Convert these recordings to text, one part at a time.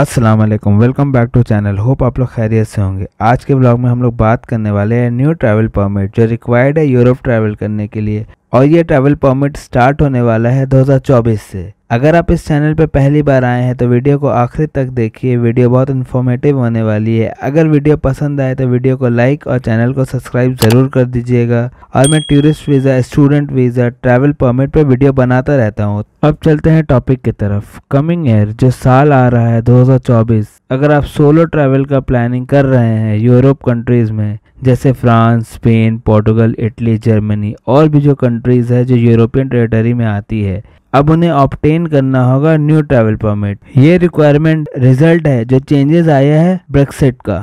अस्सलाम वालेकुम welcome back to channel hope आप लोग खैरियत से होंगे आज के ब्लॉग में हम लोग बात करने वाले हैं न्यू ट्रैवल परमिट जो रिक्वायर्ड है यूरोप ट्रैवल करने के लिए और ये ट्रैवल परमिट स्टार्ट होने वाला है 2024 से अगर आप इस चैनल पर पहली बार आए हैं तो वीडियो को आखिर तक देखिए वीडियो बहुत इन्फॉर्मेटिव होने वाली है अगर वीडियो पसंद आए तो वीडियो को लाइक और चैनल को सब्सक्राइब ज़रूर कर दीजिएगा और मैं tourist visa student visa travel permit पर वीडियो बनाता रहता हूँ अब चलते हैं टॉपिक की तरफ कमिंग ईयर जो साल आ रहा है 2024 अगर आप सोलो ट्रैवल का प्लानिंग कर रहे हैं यूरोप कंट्रीज़ में जैसे France Spain Portugal Italy Germany और भी जो कंट्रीज़ है जो यूरोपियन टेरिटरी में आती है अब उन्हें ऑप्टेन करना होगा न्यू ट्रैवल परमिट ये रिक्वायरमेंट रिजल्ट है जो चेंजेस आया है ब्रेक्सिट का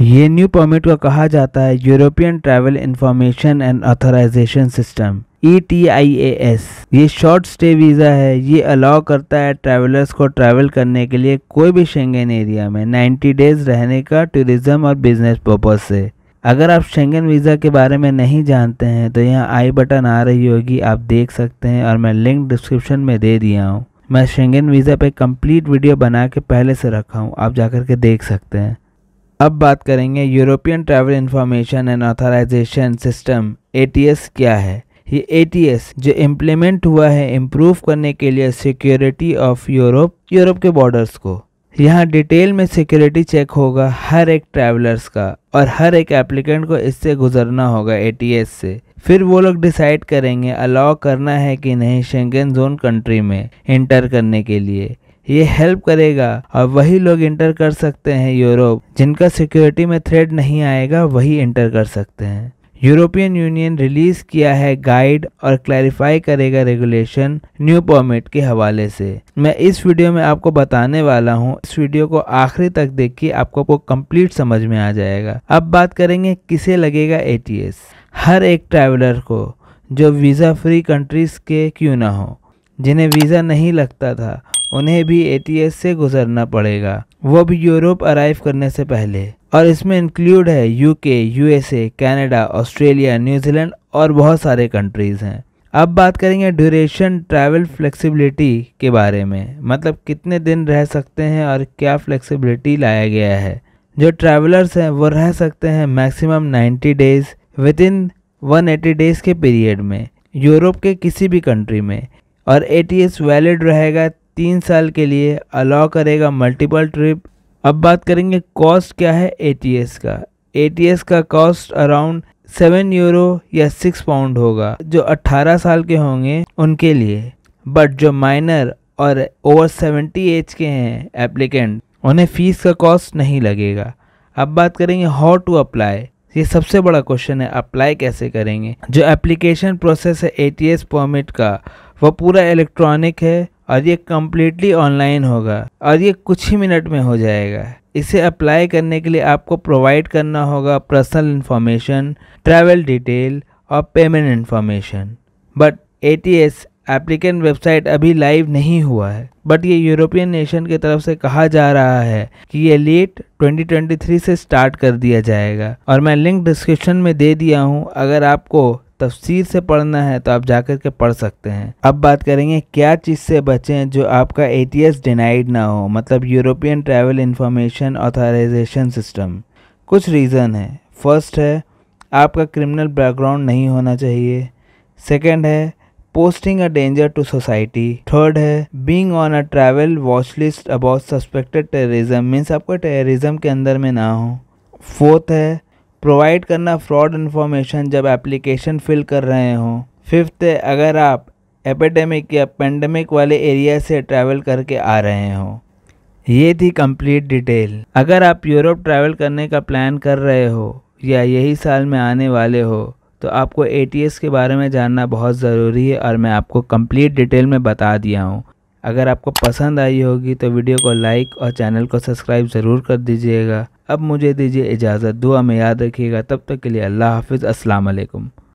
ये न्यू परमिट को कहा जाता है European travel information and authorization system E T I A S ये शॉर्ट स्टे वीज़ा है ये अलाउ करता है ट्रैवलर्स को ट्रैवल करने के लिए कोई भी शेंगेन एरिया में 90 डेज रहने का टूरिज्म और बिजनेस पर्पज से अगर आप शेंगन वीज़ा के बारे में नहीं जानते हैं तो यहाँ आई बटन आ रही होगी आप देख सकते हैं और मैं लिंक डिस्क्रिप्शन में दे दिया हूँ मैं शेंगन वीज़ा पे कंप्लीट वीडियो बना के पहले से रखा हूँ आप जाकर के देख सकते हैं अब बात करेंगे European travel information and authorization system A क्या है ये ए जो इम्प्लीमेंट हुआ है इम्प्रूव करने के लिए सिक्योरिटी ऑफ यूरोप यूरोप के बॉर्डर्स को यहाँ डिटेल में सिक्योरिटी चेक होगा हर एक ट्रैवलर्स का और हर एक एप्लीकेंट को इससे गुजरना होगा ए से फिर वो लोग डिसाइड करेंगे अलाउ करना है कि नहीं शेंगेन जोन कंट्री में इंटर करने के लिए ये हेल्प करेगा और वही लोग इंटर कर सकते हैं यूरोप जिनका सिक्योरिटी में थ्रेड नहीं आएगा वही इंटर कर सकते हैं यूरोपियन यूनियन रिलीज किया है गाइड और क्लैरिफाई करेगा रेगुलेशन न्यू परमिट के हवाले से मैं इस वीडियो में आपको बताने वाला हूँ इस वीडियो को आखिरी तक देखिए आपको को कंप्लीट समझ में आ जाएगा अब बात करेंगे किसे लगेगा एटीएस हर एक ट्रैवलर को जो वीज़ा फ्री कंट्रीज के क्यों ना हो जिन्हें वीज़ा नहीं लगता था उन्हें भी ए से गुजरना पड़ेगा वो भी यूरोप अराइव करने से पहले और इसमें इंक्लूड है UK USA Canada Australia New Zealand और बहुत सारे कंट्रीज़ हैं अब बात करेंगे ड्यूरेशन ट्रैवल फ्लेक्सिबिलिटी के बारे में मतलब कितने दिन रह सकते हैं और क्या फ्लेक्सिबिलिटी लाया गया है जो ट्रैवलर्स हैं वो रह सकते हैं maximum 90 days within one days के पीरियड में यूरोप के किसी भी कंट्री में और ए वैलिड रहेगा तीन साल के लिए अलाउ करेगा मल्टीपल ट्रिप अब बात करेंगे कॉस्ट क्या है ए का ए का कॉस्ट अराउंड सेवन यूरो या सिक्स पाउंड होगा जो अट्ठारह साल के होंगे उनके लिए बट जो माइनर और ओवर सेवेंटी एज के हैं एप्लीकेंट उन्हें फीस का कॉस्ट नहीं लगेगा अब बात करेंगे हाउ टू अप्लाई ये सबसे बड़ा क्वेश्चन है अप्लाई कैसे करेंगे जो एप्लीकेशन प्रोसेस है ए टी एस परमिट का वो पूरा इलेक्ट्रॉनिक है और ये कम्प्लीटली ऑनलाइन होगा और ये कुछ ही मिनट में हो जाएगा इसे अप्लाई करने के लिए आपको प्रोवाइड करना होगा पर्सनल इन्फॉर्मेशन ट्रैवल डिटेल और payment information but A T S applicant website अभी लाइव नहीं हुआ है बट ये यूरोपियन नेशन की तरफ से कहा जा रहा है कि ये लेट 2023 से स्टार्ट कर दिया जाएगा और मैं लिंक डिस्क्रिप्शन में दे दिया हूँ अगर आपको तफसीर से पढ़ना है तो आप जा कर के पढ़ सकते हैं अब बात करेंगे क्या चीज़ से बचें जो आपका ए टी डिनाइड ना हो मतलब European travel information authorization system कुछ रीज़न है फर्स्ट है आपका क्रिमिनल बैकग्राउंड नहीं होना चाहिए सेकेंड है posting a danger to society third है being on a travel watch list about suspected terrorism means आपको टेररिज्म के अंदर में ना हो फोर्थ है प्रोवाइड करना फ्रॉड इन्फॉर्मेशन जब एप्लीकेशन फिल कर रहे हों फिफ्थ अगर आप एपेडेमिक या पेंडेमिक वाले एरिया से ट्रैवल करके आ रहे हों ये थी कंप्लीट डिटेल अगर आप यूरोप ट्रैवल करने का प्लान कर रहे हो या यही साल में आने वाले हो तो आपको ए के बारे में जानना बहुत ज़रूरी है और मैं आपको कंप्लीट डिटेल में बता दिया हूँ अगर आपको पसंद आई होगी तो वीडियो को लाइक और चैनल को सब्सक्राइब ज़रूर कर दीजिएगा अब मुझे दीजिए इजाज़त दुआ में याद रखिएगा तब तक के लिए अल्लाह हाफिज़ अस्सलाम वालेकुम